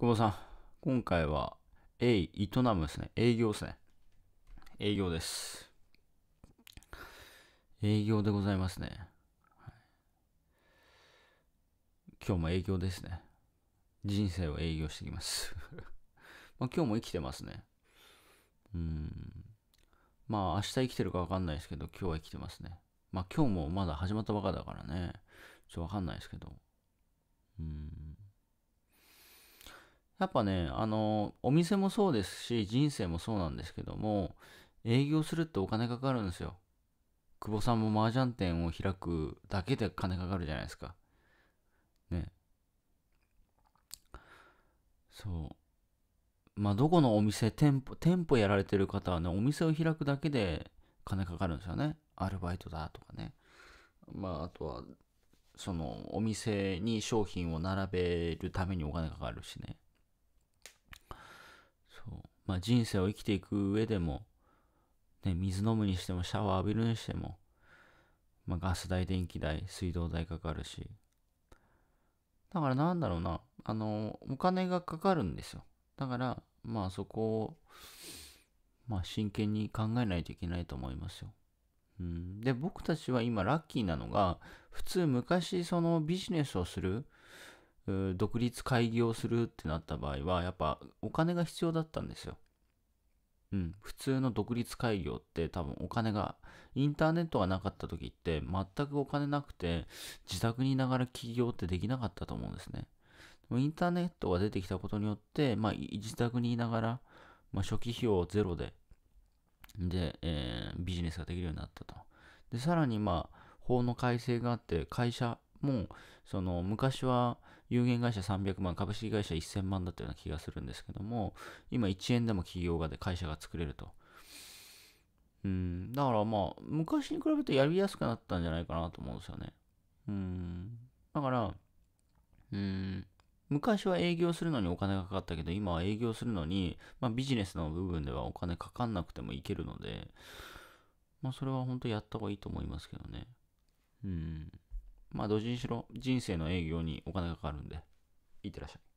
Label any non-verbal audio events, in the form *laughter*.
久保さん、今回は、営、営むですね。営業ですね。営業です。営業でございますね。今日も営業ですね。人生を営業してきます *laughs* まあ今日も生きてますね。うん。まあ明日生きてるかわかんないですけど、今日は生きてますね。まあ今日もまだ始まったばかだからね。ちょっとわかんないですけど。やっぱね、あの、お店もそうですし、人生もそうなんですけども、営業するってお金かかるんですよ。久保さんも麻雀店を開くだけで金かかるじゃないですか。ね。そう。まあ、どこのお店、店舗、店舗やられてる方はね、お店を開くだけで金かかるんですよね。アルバイトだとかね。まあ、あとは、その、お店に商品を並べるためにお金かかるしね。まあ、人生を生きていく上でも、ね、水飲むにしてもシャワー浴びるにしても、まあ、ガス代電気代水道代かかるしだからなんだろうなあのお金がかかるんですよだからまあそこをまあ真剣に考えないといけないと思いますよ。うん、で僕たちは今ラッキーなのが普通昔そのビジネスをする独立開業するってなった場合は、やっぱお金が必要だったんですよ。うん、普通の独立開業って多分お金が、インターネットがなかった時って全くお金なくて自宅にいながら起業ってできなかったと思うんですね。でもインターネットが出てきたことによって、まあ、自宅にいながら、まあ、初期費用ゼロで、で、えー、ビジネスができるようになったと。で、さらにまあ、法の改正があって会社もうその昔は有限会社300万、株式会社1000万だったような気がするんですけども、今1円でも企業がで会社が作れると。うん、だからまあ、昔に比べてやりやすくなったんじゃないかなと思うんですよね。うん、だから、うん、昔は営業するのにお金がかかったけど、今は営業するのに、まあ、ビジネスの部分ではお金かかんなくてもいけるので、まあ、それは本当やった方がいいと思いますけどね。うん。まあ、どじにしろ人生の営業にお金がかかるんで、いってらっしゃい。